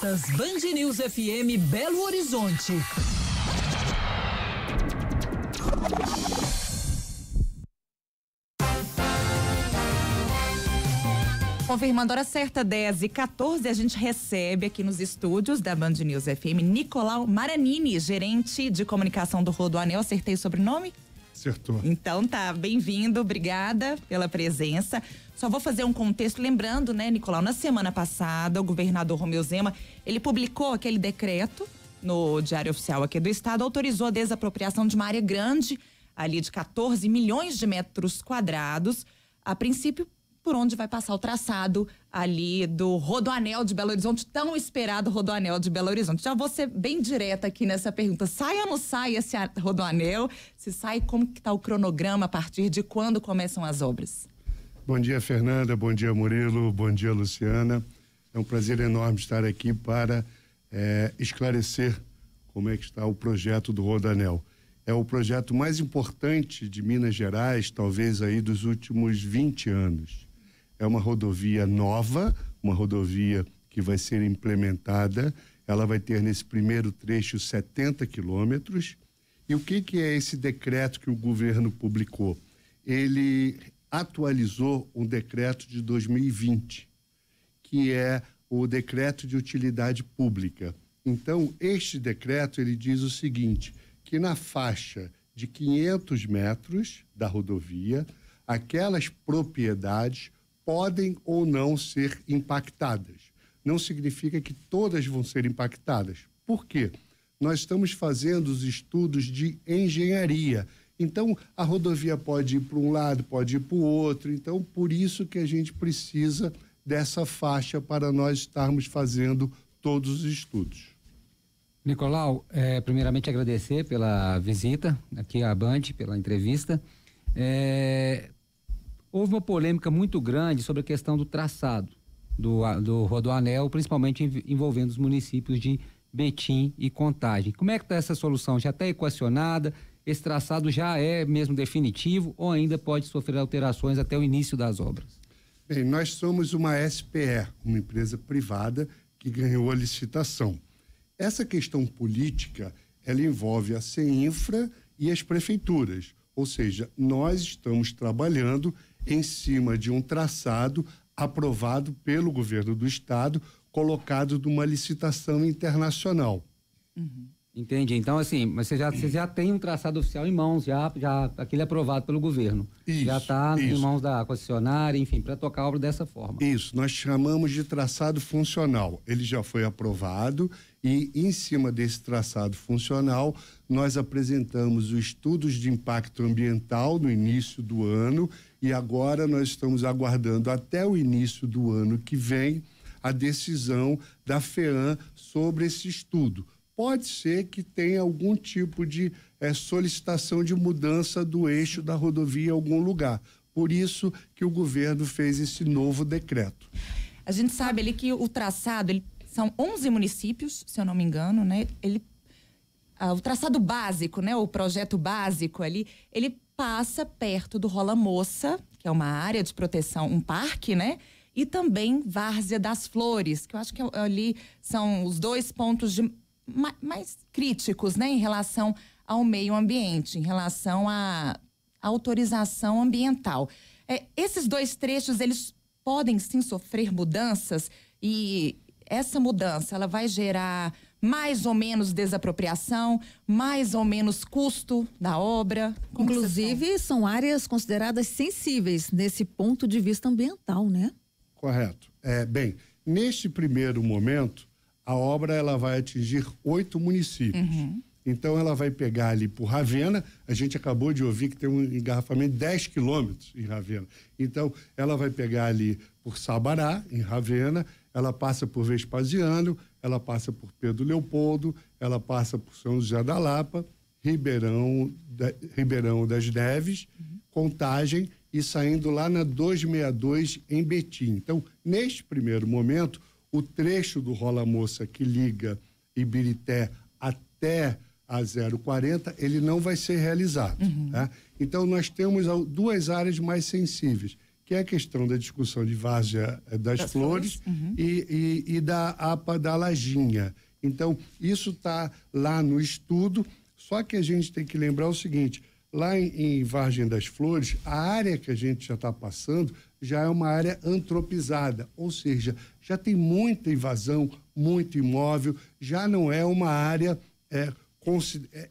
Band News FM Belo Horizonte. Confirmando hora certa, 10 e 14, a gente recebe aqui nos estúdios da Band News FM Nicolau Maranini, gerente de comunicação do Rodoanel. Acertei o sobrenome? Acertou. Então tá, bem-vindo, obrigada pela presença. Só vou fazer um contexto, lembrando, né, Nicolau, na semana passada, o governador Romeu Zema, ele publicou aquele decreto no Diário Oficial aqui do Estado, autorizou a desapropriação de uma área grande, ali de 14 milhões de metros quadrados, a princípio por onde vai passar o traçado ali do Rodoanel de Belo Horizonte, tão esperado Rodoanel de Belo Horizonte. Já vou ser bem direta aqui nessa pergunta. Sai ou não sai esse Rodoanel? Se sai, como que está o cronograma a partir de quando começam as obras? Bom dia, Fernanda. Bom dia, Murilo. Bom dia, Luciana. É um prazer enorme estar aqui para é, esclarecer como é que está o projeto do Rodoanel. É o projeto mais importante de Minas Gerais, talvez aí dos últimos 20 anos. É uma rodovia nova, uma rodovia que vai ser implementada. Ela vai ter nesse primeiro trecho 70 quilômetros. E o que, que é esse decreto que o governo publicou? Ele atualizou um decreto de 2020, que é o decreto de utilidade pública. Então, este decreto ele diz o seguinte: que na faixa de 500 metros da rodovia, aquelas propriedades podem ou não ser impactadas. Não significa que todas vão ser impactadas. Por quê? Nós estamos fazendo os estudos de engenharia. Então, a rodovia pode ir para um lado, pode ir para o outro. Então, por isso que a gente precisa dessa faixa para nós estarmos fazendo todos os estudos. Nicolau, é, primeiramente agradecer pela visita aqui à Band, pela entrevista. É, Houve uma polêmica muito grande sobre a questão do traçado do, do Rodoanel, principalmente envolvendo os municípios de Betim e Contagem. Como é que está essa solução? Já está equacionada? Esse traçado já é mesmo definitivo ou ainda pode sofrer alterações até o início das obras? Bem, nós somos uma SPE, uma empresa privada que ganhou a licitação. Essa questão política, ela envolve a CEINFRA e as prefeituras, ou seja, nós estamos trabalhando em cima de um traçado aprovado pelo governo do estado, colocado de uma licitação internacional. Uhum. Entendi. Então, assim, mas você já, você já tem um traçado oficial em mãos, já, já aquele aprovado pelo governo. Isso, já está em mãos da concessionária, enfim, para tocar a obra dessa forma. Isso, nós chamamos de traçado funcional. Ele já foi aprovado e, em cima desse traçado funcional, nós apresentamos os estudos de impacto ambiental no início do ano e agora nós estamos aguardando até o início do ano que vem a decisão da FEAM sobre esse estudo. Pode ser que tenha algum tipo de é, solicitação de mudança do eixo da rodovia em algum lugar. Por isso que o governo fez esse novo decreto. A gente sabe ali que o traçado, ele, são 11 municípios, se eu não me engano, né? Ele ah, o traçado básico, né, o projeto básico ali, ele passa perto do Rola Moça, que é uma área de proteção, um parque, né? E também Várzea das Flores, que eu acho que é ali são os dois pontos de, mais críticos, né, em relação ao meio ambiente, em relação à autorização ambiental. É, esses dois trechos, eles podem sim sofrer mudanças e essa mudança, ela vai gerar mais ou menos desapropriação, mais ou menos custo da obra. Como Inclusive, são áreas consideradas sensíveis nesse ponto de vista ambiental, né? Correto. É, bem, neste primeiro momento, a obra ela vai atingir oito municípios. Uhum. Então ela vai pegar ali por Ravena, a gente acabou de ouvir que tem um engarrafamento de 10 quilômetros em Ravena. Então ela vai pegar ali por Sabará, em Ravena, ela passa por Vespasiano, ela passa por Pedro Leopoldo, ela passa por São José da Lapa, Ribeirão, da, Ribeirão das Neves, uhum. Contagem e saindo lá na 262 em Betim. Então, neste primeiro momento, o trecho do Rola Moça que liga Ibirité até a 040, ele não vai ser realizado. Uhum. Né? Então, nós temos duas áreas mais sensíveis que é a questão da discussão de várzea eh, das, das flores, flores uhum. e, e, e, da APA da Lajinha. Então, isso está lá no estudo, só que a gente tem que lembrar o seguinte: lá em, em Vargem das Flores, a área que a gente já está passando já é uma área antropizada, ou seja, já tem muita invasão, muito imóvel, já não é uma área. É,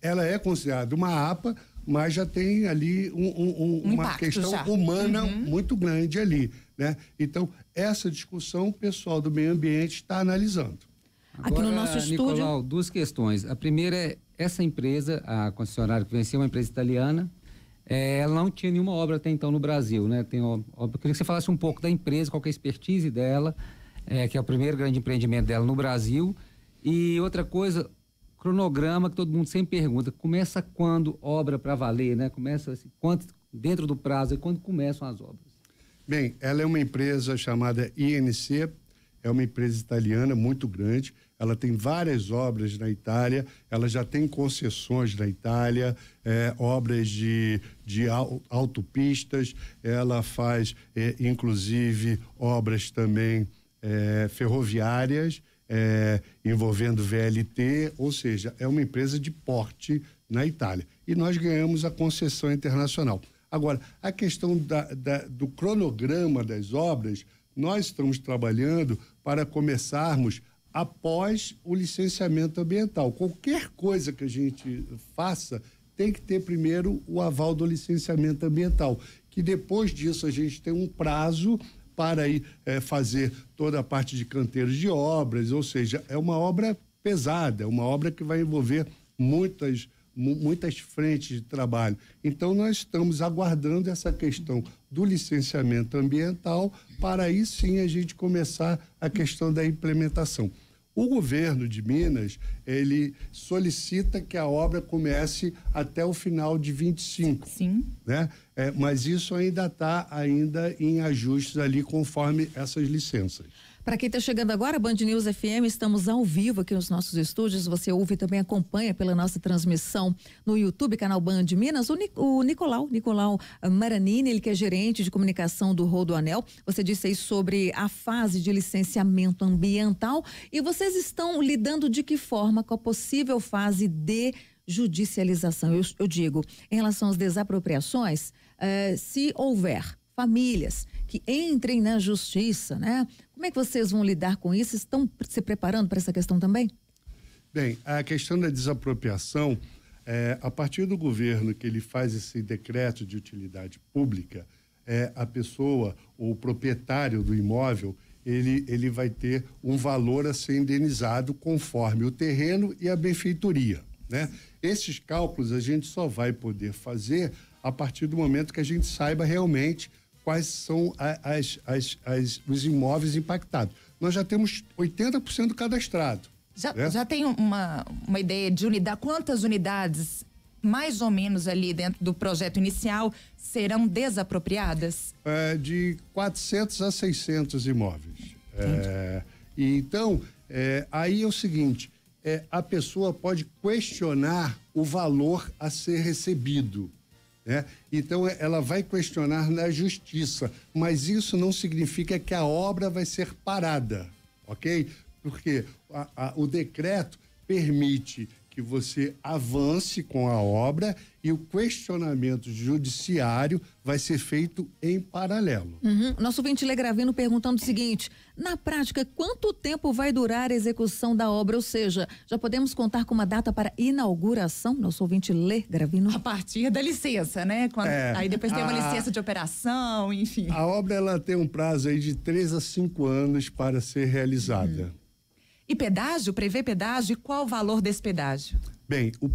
ela é considerada uma APA, mas já tem ali um, um, um, uma questão já. humana uhum. muito grande ali. Né? Então, essa discussão o pessoal do meio ambiente está analisando. Agora, Aqui no nosso estúdio. duas questões. A primeira é essa empresa, a concessionária que venceu, uma empresa italiana, é, ela não tinha nenhuma obra até então no Brasil. Né? Tem, eu queria que você falasse um pouco da empresa, qual é a expertise dela, é, que é o primeiro grande empreendimento dela no Brasil. E outra coisa, cronograma que todo mundo sempre pergunta, começa quando obra para valer, né? Começa assim, quanto, dentro do prazo e quando começam as obras? Bem, ela é uma empresa chamada INC, é uma empresa italiana muito grande, ela tem várias obras na Itália, ela já tem concessões na Itália, é, obras de, de autopistas, ela faz, é, inclusive, obras também é, ferroviárias, é, envolvendo VLT, ou seja, é uma empresa de porte na Itália. E nós ganhamos a concessão internacional. Agora, a questão da, da, do cronograma das obras, nós estamos trabalhando para começarmos após o licenciamento ambiental. Qualquer coisa que a gente faça tem que ter primeiro o aval do licenciamento ambiental, que depois disso a gente tem um prazo para aí, é, fazer toda a parte de canteiros de obras, ou seja, é uma obra pesada, é uma obra que vai envolver muitas muitas frentes de trabalho. Então, nós estamos aguardando essa questão do licenciamento ambiental para aí sim a gente começar a questão da implementação. O governo de Minas, ele solicita que a obra comece até o final de 25. Sim. Né? É, mas isso ainda está ainda em ajustes ali conforme essas licenças. Para quem está chegando agora, Band News FM, estamos ao vivo aqui nos nossos estúdios. Você ouve e também acompanha pela nossa transmissão no YouTube, canal Band Minas, o, Nic o Nicolau, Nicolau Maranini, ele que é gerente de comunicação do Rodo Anel. Você disse aí sobre a fase de licenciamento ambiental e vocês estão lidando de que forma com a possível fase de judicialização? Eu, eu digo, em relação às desapropriações, eh, se houver famílias que entrem na justiça, né? Como é que vocês vão lidar com isso? Estão se preparando para essa questão também? Bem, a questão da desapropriação, é, a partir do governo que ele faz esse decreto de utilidade pública, é, a pessoa, o proprietário do imóvel, ele, ele vai ter um valor a ser indenizado conforme o terreno e a benfeitoria. Né? Esses cálculos a gente só vai poder fazer a partir do momento que a gente saiba realmente quais são as, as, as, os imóveis impactados. Nós já temos 80% cadastrado. Já, né? já tem uma, uma ideia de unidade, quantas unidades, mais ou menos ali dentro do projeto inicial, serão desapropriadas? É, de 400 a 600 imóveis. É, então, é, aí é o seguinte, é, a pessoa pode questionar o valor a ser recebido. Né? Então, é, ela vai questionar na justiça, mas isso não significa que a obra vai ser parada, ok? Porque a, a, o decreto permite que você avance com a obra e o questionamento judiciário vai ser feito em paralelo. Uhum. Nosso vinte Gravino perguntando o seguinte: na prática, quanto tempo vai durar a execução da obra? Ou seja, já podemos contar com uma data para inauguração? Nosso ouvinte Lê Gravino. A partir da licença, né? Quando, é, aí depois tem uma licença de operação, enfim. A obra ela tem um prazo aí de três a cinco anos para ser realizada. Uhum. E pedágio, prevê pedágio e qual o valor desse pedágio? Bem, o,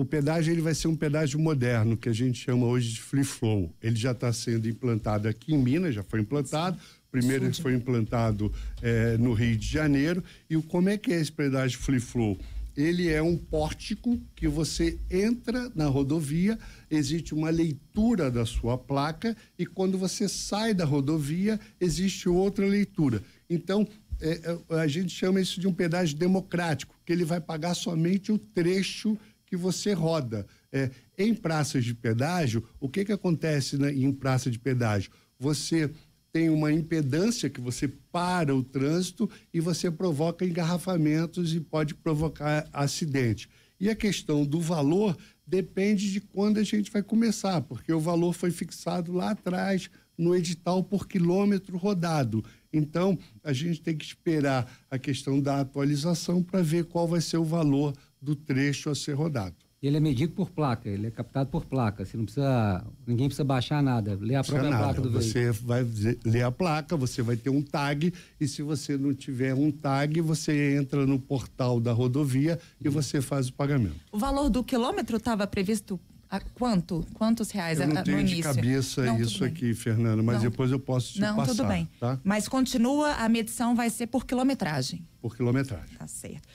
o pedágio ele vai ser um pedágio moderno, que a gente chama hoje de free flow. Ele já está sendo implantado aqui em Minas, já foi implantado. Primeiro ele foi implantado eh, no Rio de Janeiro. E o, como é que é esse pedágio free flow? Ele é um pórtico que você entra na rodovia, existe uma leitura da sua placa e quando você sai da rodovia, existe outra leitura. Então, é, é, a gente chama isso de um pedágio democrático, que ele vai pagar somente o trecho que você roda. É, em praças de pedágio, o que, que acontece né, em praça de pedágio? Você tem uma impedância que você para o trânsito e você provoca engarrafamentos e pode provocar acidente. E a questão do valor depende de quando a gente vai começar, porque o valor foi fixado lá atrás no edital por quilômetro rodado. Então, a gente tem que esperar a questão da atualização para ver qual vai ser o valor do trecho a ser rodado. Ele é medido por placa, ele é captado por placa. Você não precisa, ninguém precisa baixar nada. Ler a própria nada. placa do você veículo. Você vai ler a placa, você vai ter um tag e se você não tiver um tag, você entra no portal da rodovia e Sim. Uhum. você faz o pagamento. O valor do quilômetro estava previsto a quanto? Quantos reais eu não a, tenho no de cabeça não, isso aqui, Fernando, mas não, depois eu posso te não, passar. Não, tudo bem. Tá? Mas continua, a medição vai ser por quilometragem. Por quilometragem. Tá certo.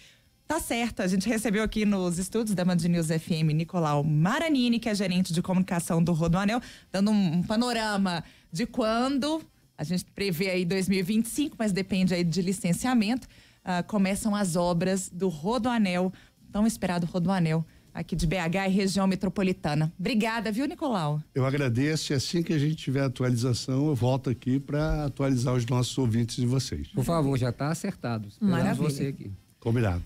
Tá certo, a gente recebeu aqui nos estudos da Band News FM Nicolau Maranini, que é gerente de comunicação do Rodoanel, dando um panorama de quando, a gente prevê aí 2025, mas depende aí de licenciamento, uh, começam as obras do Rodoanel, tão esperado Rodoanel, aqui de BH e região metropolitana. Obrigada, viu, Nicolau? Eu agradeço e assim que a gente tiver atualização, eu volto aqui para atualizar os nossos ouvintes e vocês. Por favor, já está acertado. Maravilha. você aqui. Combinado.